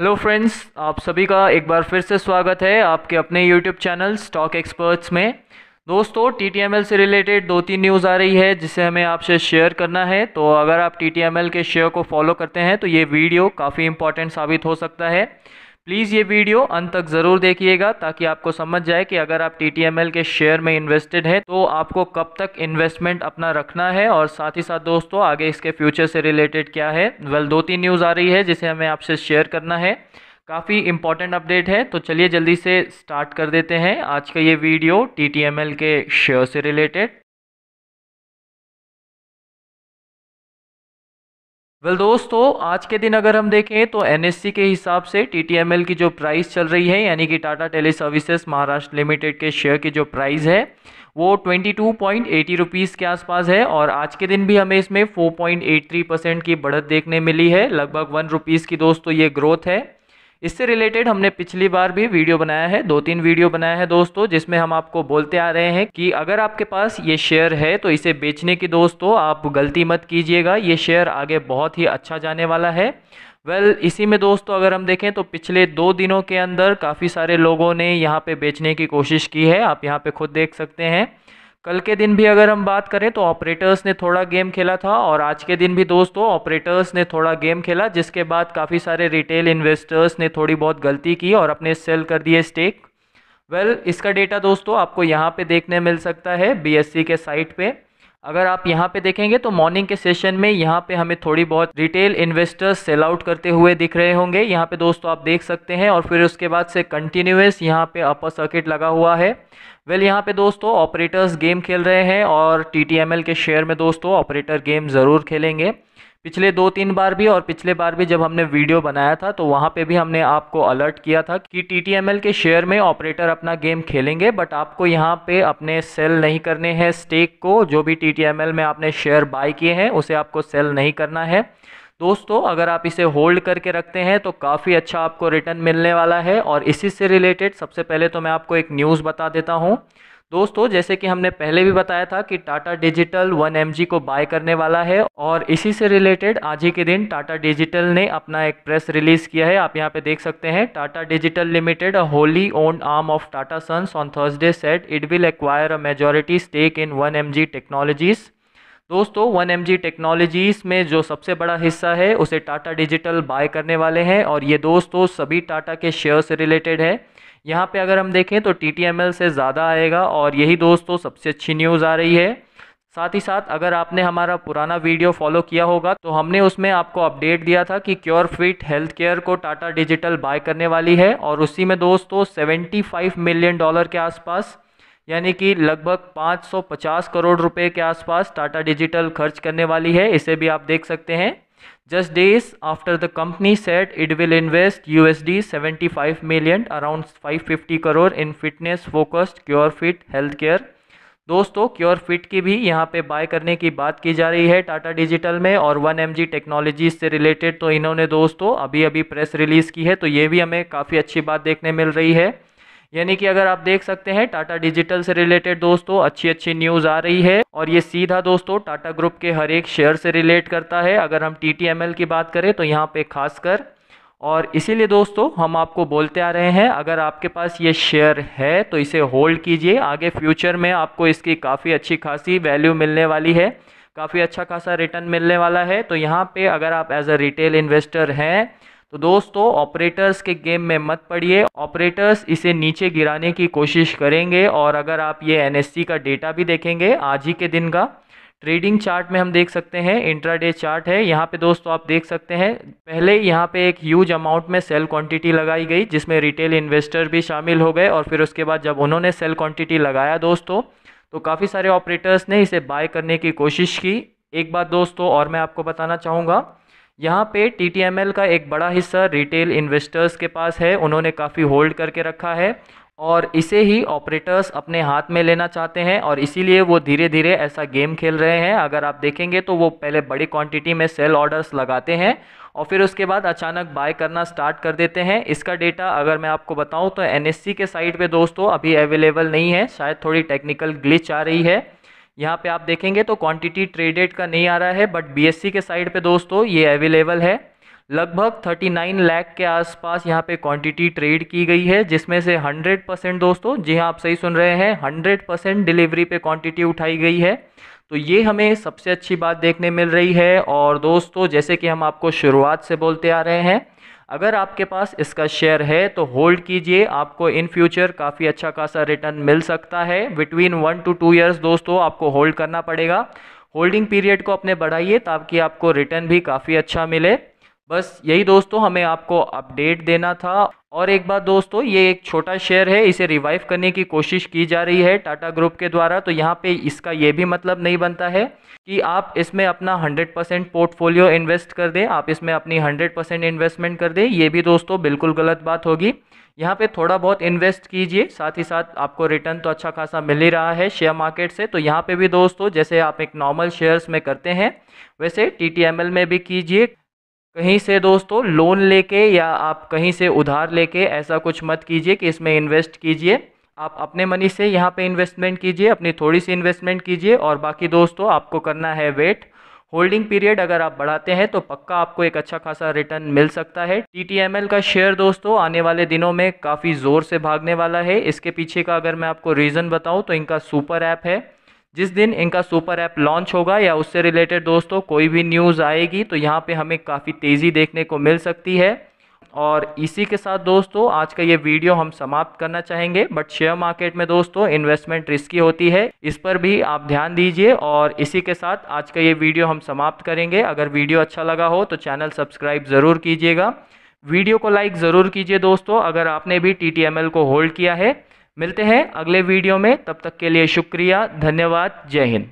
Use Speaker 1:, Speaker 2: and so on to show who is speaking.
Speaker 1: hello friends आप सभी का एक बार फिर से स्वागत है आपके अपने यूट्यूब चैनल स्टॉक एक्सपर्ट्स में दोस्तों टी से रिलेटेड दो तीन न्यूज़ आ रही है जिसे हमें आपसे शेयर करना है तो अगर आप टी के शेयर को फॉलो करते हैं तो ये वीडियो काफ़ी इंपॉर्टेंट साबित हो सकता है प्लीज़ ये वीडियो अंत तक ज़रूर देखिएगा ताकि आपको समझ जाए कि अगर आप टी के शेयर में इन्वेस्टेड हैं तो आपको कब तक इन्वेस्टमेंट अपना रखना है और साथ ही साथ दोस्तों आगे इसके फ्यूचर से रिलेटेड क्या है वेल दो तीन न्यूज़ आ रही है जिसे हमें आपसे शेयर करना है काफ़ी इंपॉर्टेंट अपडेट है तो चलिए जल्दी से स्टार्ट कर देते हैं आज का ये वीडियो टी के शेयर से रिलेटेड वेल दोस्तों आज के दिन अगर हम देखें तो एनएससी के हिसाब से टीटीएमएल की जो प्राइस चल रही है यानी कि Tata tele services Maharashtra limited के शेयर की जो प्राइस है वो twenty two point eighty rupees के आसपास है और आज के दिन भी हमें इसमें four point eight three percent की बढ़त देखने मिली है लगभग वन रुपीज़ की दोस्तों ये ग्रोथ है इससे रिलेटेड हमने पिछली बार भी वीडियो बनाया है दो तीन वीडियो बनाया है दोस्तों जिसमें हम आपको बोलते आ रहे हैं कि अगर आपके पास ये शेयर है तो इसे बेचने की दोस्तों आप गलती मत कीजिएगा ये शेयर आगे बहुत ही अच्छा जाने वाला है वेल well, इसी में दोस्तों अगर हम देखें तो पिछले दो दिनों के अंदर काफ़ी सारे लोगों ने यहाँ पे बेचने की कोशिश की है आप यहाँ पे खुद देख सकते हैं कल के दिन भी अगर हम बात करें तो ऑपरेटर्स ने थोड़ा गेम खेला था और आज के दिन भी दोस्तों ऑपरेटर्स ने थोड़ा गेम खेला जिसके बाद काफ़ी सारे रिटेल इन्वेस्टर्स ने थोड़ी बहुत गलती की और अपने सेल कर दिए स्टेक वेल well, इसका डेटा दोस्तों आपको यहाँ पे देखने मिल सकता है बीएससी के साइट पे अगर आप यहाँ पे देखेंगे तो मॉर्निंग के सेशन में यहाँ पे हमें थोड़ी बहुत रिटेल इन्वेस्टर्स सेल आउट करते हुए दिख रहे होंगे यहाँ पे दोस्तों आप देख सकते हैं और फिर उसके बाद से कंटिन्यूस यहाँ पे अपर सर्किट लगा हुआ है वेल well, यहाँ पे दोस्तों ऑपरेटर्स गेम खेल रहे हैं और टी के शेयर में दोस्तों ऑपरेटर गेम ज़रूर खेलेंगे पिछले दो तीन बार भी और पिछले बार भी जब हमने वीडियो बनाया था तो वहाँ पे भी हमने आपको अलर्ट किया था कि टी के शेयर में ऑपरेटर अपना गेम खेलेंगे बट आपको यहाँ पे अपने सेल नहीं करने हैं स्टेक को जो भी टी में आपने शेयर बाय किए हैं उसे आपको सेल नहीं करना है दोस्तों अगर आप इसे होल्ड करके रखते हैं तो काफ़ी अच्छा आपको रिटर्न मिलने वाला है और इसी से रिलेटेड सबसे पहले तो मैं आपको एक न्यूज़ बता देता हूँ दोस्तों जैसे कि हमने पहले भी बताया था कि टाटा डिजिटल वन एम को बाय करने वाला है और इसी से रिलेटेड आज ही के दिन टाटा डिजिटल ने अपना एक प्रेस रिलीज किया है आप यहाँ पे देख सकते हैं Tata digital limited wholly owned arm of Tata sons on Thursday said it will acquire a majority stake in one M technologies दोस्तों वन एम टेक्नोलॉजीज़ में जो सबसे बड़ा हिस्सा है उसे टाटा डिजिटल बाय करने वाले हैं और ये दोस्तों सभी टाटा के शेयर से रिलेटेड है यहाँ पे अगर हम देखें तो टी से ज़्यादा आएगा और यही दोस्तों सबसे अच्छी न्यूज़ आ रही है साथ ही साथ अगर आपने हमारा पुराना वीडियो फॉलो किया होगा तो हमने उसमें आपको अपडेट दिया था कि क्योर फिट हेल्थ केयर को टाटा डिजिटल बाय करने वाली है और उसी में दोस्तों 75 मिलियन डॉलर के आसपास यानी कि लगभग 550 करोड़ रुपए के आसपास टाटा डिजिटल खर्च करने वाली है इसे भी आप देख सकते हैं Just days after the company said it will invest USD 75 million, around 550 crore in fitness focused cure fit health care दोस्तों क्योर फिट की भी यहाँ पे बाय करने की बात की जा रही है टाटा डिजिटल में और वन एम जी टेक्नोलॉजीज से रिलेटेड तो इन्होंने दोस्तों अभी अभी प्रेस रिलीज़ की है तो ये भी हमें काफ़ी अच्छी बात देखने मिल रही है यानी कि अगर आप देख सकते हैं टाटा डिजिटल से रिलेटेड दोस्तों अच्छी अच्छी न्यूज़ आ रही है और ये सीधा दोस्तों टाटा ग्रुप के हर एक शेयर से रिलेट करता है अगर हम टी की बात करें तो यहाँ पे खासकर और इसीलिए दोस्तों हम आपको बोलते आ रहे हैं अगर आपके पास ये शेयर है तो इसे होल्ड कीजिए आगे फ्यूचर में आपको इसकी काफ़ी अच्छी खासी वैल्यू मिलने वाली है काफ़ी अच्छा खासा रिटर्न मिलने वाला है तो यहाँ पे अगर आप एज अ रिटेल इन्वेस्टर हैं तो दोस्तों ऑपरेटर्स के गेम में मत पड़िए ऑपरेटर्स इसे नीचे गिराने की कोशिश करेंगे और अगर आप ये एन का डेटा भी देखेंगे आज ही के दिन का ट्रेडिंग चार्ट में हम देख सकते हैं इंट्राडे चार्ट है यहाँ पे दोस्तों आप देख सकते हैं पहले यहाँ पे एक ह्यूज अमाउंट में सेल क्वांटिटी लगाई गई जिसमें रिटेल इन्वेस्टर भी शामिल हो गए और फिर उसके बाद जब उन्होंने सेल क्वांटिटी लगाया दोस्तों तो काफ़ी सारे ऑपरेटर्स ने इसे बाय करने की कोशिश की एक बात दोस्तों और मैं आपको बताना चाहूँगा यहाँ पे टी का एक बड़ा हिस्सा रिटेल इन्वेस्टर्स के पास है उन्होंने काफ़ी होल्ड करके रखा है और इसे ही ऑपरेटर्स अपने हाथ में लेना चाहते हैं और इसीलिए वो धीरे धीरे ऐसा गेम खेल रहे हैं अगर आप देखेंगे तो वो पहले बड़ी क्वांटिटी में सेल ऑर्डर्स लगाते हैं और फिर उसके बाद अचानक बाय करना स्टार्ट कर देते हैं इसका डेटा अगर मैं आपको बताऊं तो एन e के साइट पे दोस्तों अभी अवेलेबल नहीं है शायद थोड़ी टेक्निकल ग्लिच आ रही है यहाँ पे आप देखेंगे तो क्वांटिटी ट्रेडेड का नहीं आ रहा है बट बीएससी e के साइड पे दोस्तों ये अवेलेबल है लगभग 39 लाख के आसपास यहाँ पे क्वांटिटी ट्रेड की गई है जिसमें से 100 परसेंट दोस्तों जी हाँ आप सही सुन रहे हैं 100 परसेंट डिलीवरी पे क्वांटिटी उठाई गई है तो ये हमें सबसे अच्छी बात देखने मिल रही है और दोस्तों जैसे कि हम आपको शुरुआत से बोलते आ रहे हैं अगर आपके पास इसका शेयर है तो होल्ड कीजिए आपको इन फ्यूचर काफ़ी अच्छा खासा रिटर्न मिल सकता है between one two two years दोस्तों आपको होल्ड करना पड़ेगा होल्डिंग पीरियड को अपने बढ़ाइए ताकि आपको रिटर्न भी काफ़ी अच्छा मिले बस यही दोस्तों हमें आपको अपडेट देना था और एक बात दोस्तों ये एक छोटा शेयर है इसे रिवाइव करने की कोशिश की जा रही है टाटा ग्रुप के द्वारा तो यहाँ पे इसका ये भी मतलब नहीं बनता है कि आप इसमें अपना 100 परसेंट पोर्टफोलियो इन्वेस्ट कर दें आप इसमें अपनी 100 परसेंट इन्वेस्टमेंट कर दें ये भी दोस्तों बिल्कुल गलत बात होगी यहाँ पे थोड़ा बहुत इन्वेस्ट कीजिए साथ ही साथ आपको रिटर्न तो अच्छा खासा मिल ही रहा है शेयर मार्केट से तो यहाँ पे भी दोस्तों जैसे आप एक नॉर्मल शेयर्स में करते हैं वैसे टी में भी कीजिए कहीं से दोस्तों लोन लेके या आप कहीं से उधार लेके ऐसा कुछ मत कीजिए कि इसमें इन्वेस्ट कीजिए आप अपने मनी से यहाँ पे इन्वेस्टमेंट कीजिए अपनी थोड़ी सी इन्वेस्टमेंट कीजिए और बाकी दोस्तों आपको करना है वेट होल्डिंग पीरियड अगर आप बढ़ाते हैं तो पक्का आपको एक अच्छा खासा रिटर्न मिल सकता है टी का शेयर दोस्तों आने वाले दिनों में काफ़ी ज़ोर से भागने वाला है इसके पीछे का अगर मैं आपको रीज़न बताऊँ तो इनका सुपर ऐप है जिस दिन इनका सुपर ऐप लॉन्च होगा या उससे रिलेटेड दोस्तों कोई भी न्यूज़ आएगी तो यहाँ पे हमें काफ़ी तेज़ी देखने को मिल सकती है और इसी के साथ दोस्तों आज का ये वीडियो हम समाप्त करना चाहेंगे बट शेयर मार्केट में दोस्तों इन्वेस्टमेंट रिस्की होती है इस पर भी आप ध्यान दीजिए और इसी के साथ आज का ये वीडियो हम समाप्त करेंगे अगर वीडियो अच्छा लगा हो तो चैनल सब्सक्राइब ज़रूर कीजिएगा वीडियो को लाइक ज़रूर कीजिए दोस्तों अगर आपने भी टी को होल्ड किया है मिलते हैं अगले वीडियो में तब तक के लिए शुक्रिया धन्यवाद जय हिंद